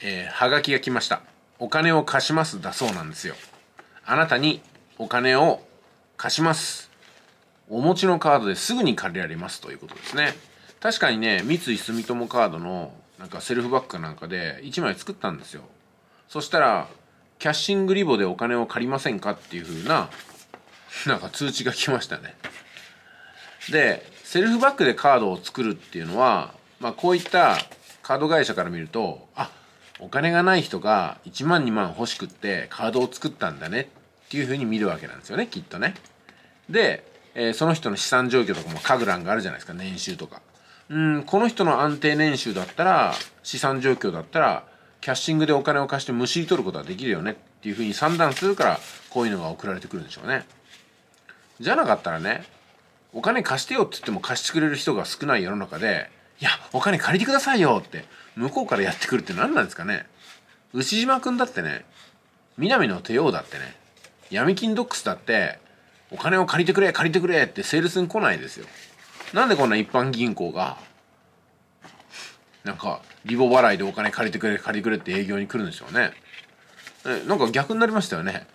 えー、はがきが来ました。お金を貸しますだそうなんですよ。あなたにお金を貸します。お持ちのカードですぐに借りられますということですね。確かにね、三井住友カードのなんかセルフバッグなんかで1枚作ったんですよ。そしたら、キャッシングリボでお金を借りませんかっていう風な、なんか通知が来ましたね。で、セルフバッグでカードを作るっていうのは、まあこういったカード会社から見ると、あ、お金がない人が1万2万欲しくってカードを作ったんだねっていうふうに見るわけなんですよねきっとね。で、えー、その人の資産状況とかも家具欄があるじゃないですか年収とか。うんこの人の安定年収だったら資産状況だったらキャッシングでお金を貸してむしり取ることはできるよねっていうふうに算段するからこういうのが送られてくるんでしょうね。じゃなかったらねお金貸してよって言っても貸してくれる人が少ない世の中でいやお金借りてくださいよって向こうからやってくるって何なんですかね牛島君だってね南の帝王だってね闇金ドックスだってお金を借りてくれ借りてくれってセールスに来ないですよなんでこんな一般銀行がなんかリボ払いでお金借りてくれ借りてくれって営業に来るんでしょうねなんか逆になりましたよね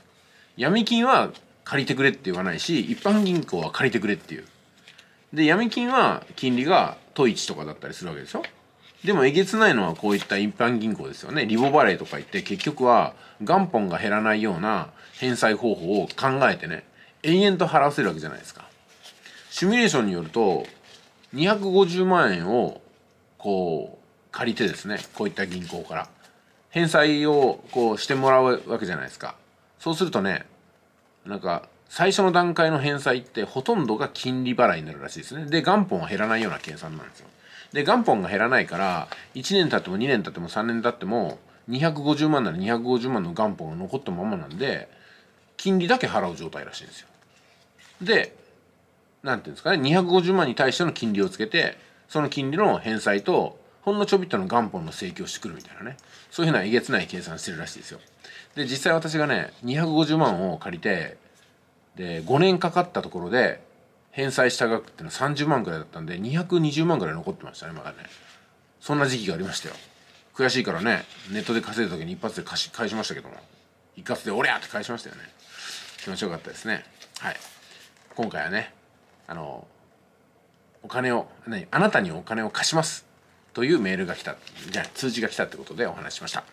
闇金は借りてくれって言わないし一般銀行は借りてくれっていうで闇金は金利が都一とかだったりするわけでしょでもえげつないのはこういった一般銀行ですよねリボバレーとか言って結局は元本が減らないような返済方法を考えてね延々と払わせるわけじゃないですかシミュレーションによると250万円をこう借りてですねこういった銀行から返済をこうしてもらうわけじゃないですかそうするとねなんか最初の段階の返済ってほとんどが金利払いになるらしいですね。で、元本は減らないような計算なんですよ。で、元本が減らないから、1年経っても2年経っても3年経っても、250万なら250万の元本が残ったままなんで、金利だけ払う状態らしいんですよ。で、なんていうんですかね、250万に対しての金利をつけて、その金利の返済と、ほんのちょびっとの元本の請求をしてくるみたいなね。そういうふうなえげつない計算してるらしいですよ。で、実際私がね、250万を借りて、で5年かかったところで返済した額っていうのは30万ぐらいだったんで220万ぐらい残ってましたねまだねそんな時期がありましたよ悔しいからねネットで稼いだ時に一発で貸し返しましたけども一括で「おりゃ!」って返しましたよね気持ちよかったですねはい今回はねあのお金を何あなたにお金を貸しますというメールが来たじゃあ通知が来たってことでお話しました